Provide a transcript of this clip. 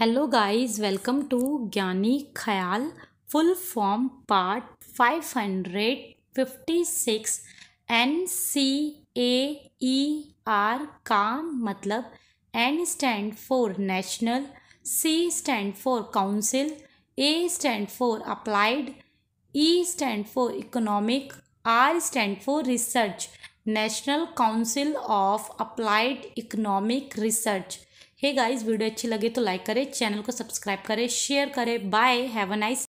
hello guys welcome to ज्ञानी ख्याल full form part 556 N C A E R का मतलब N stand for national C stand for council A stand for applied E stand for economic R stand for research national council of applied economic research hey guys video अच्छी लगे तो like करें channel को subscribe करें share करें bye have a nice